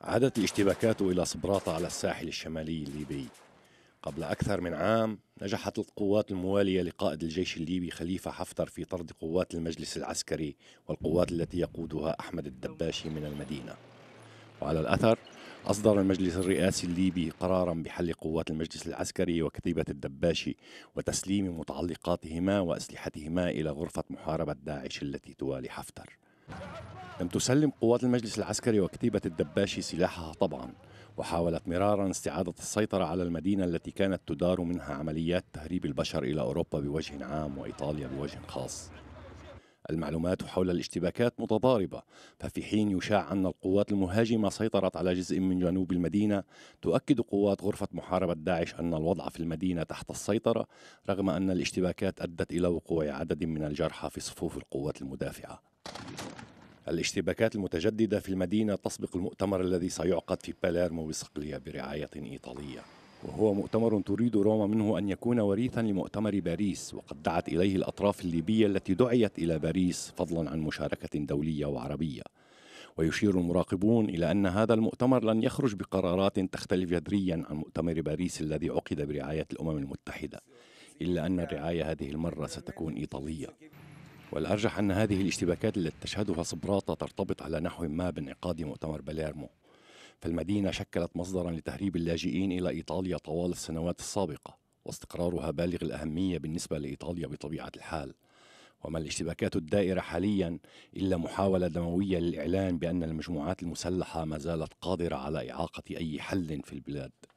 عادت الاشتباكات إلى صبراطه على الساحل الشمالي الليبي قبل أكثر من عام نجحت القوات الموالية لقائد الجيش الليبي خليفة حفتر في طرد قوات المجلس العسكري والقوات التي يقودها أحمد الدباشي من المدينة وعلى الأثر أصدر المجلس الرئاسي الليبي قرارا بحل قوات المجلس العسكري وكتيبة الدباشي وتسليم متعلقاتهما وأسلحتهما إلى غرفة محاربة داعش التي توالي حفتر لم تسلم قوات المجلس العسكري وكتيبة الدباشي سلاحها طبعا وحاولت مرارا استعادة السيطرة على المدينة التي كانت تدار منها عمليات تهريب البشر إلى أوروبا بوجه عام وإيطاليا بوجه خاص المعلومات حول الاشتباكات متضاربة ففي حين يشاع أن القوات المهاجمة سيطرت على جزء من جنوب المدينة تؤكد قوات غرفة محاربة داعش أن الوضع في المدينة تحت السيطرة رغم أن الاشتباكات أدت إلى وقوع عدد من الجرحى في صفوف القوات المدافعة الاشتباكات المتجددة في المدينة تسبق المؤتمر الذي سيعقد في باليرمو بصقلية برعاية إيطالية وهو مؤتمر تريد روما منه أن يكون وريثا لمؤتمر باريس وقد دعت إليه الأطراف الليبية التي دعيت إلى باريس فضلا عن مشاركة دولية وعربية ويشير المراقبون إلى أن هذا المؤتمر لن يخرج بقرارات تختلف جذريا عن مؤتمر باريس الذي عقد برعاية الأمم المتحدة إلا أن الرعاية هذه المرة ستكون إيطالية والأرجح أن هذه الاشتباكات التي تشهدها صبراطة ترتبط على نحو ما بانعقاد مؤتمر باليرمو فالمدينة شكلت مصدرا لتهريب اللاجئين إلى إيطاليا طوال السنوات السابقة واستقرارها بالغ الأهمية بالنسبة لإيطاليا بطبيعة الحال وما الاشتباكات الدائرة حاليا إلا محاولة دموية للإعلان بأن المجموعات المسلحة ما زالت قادرة على إعاقة أي حل في البلاد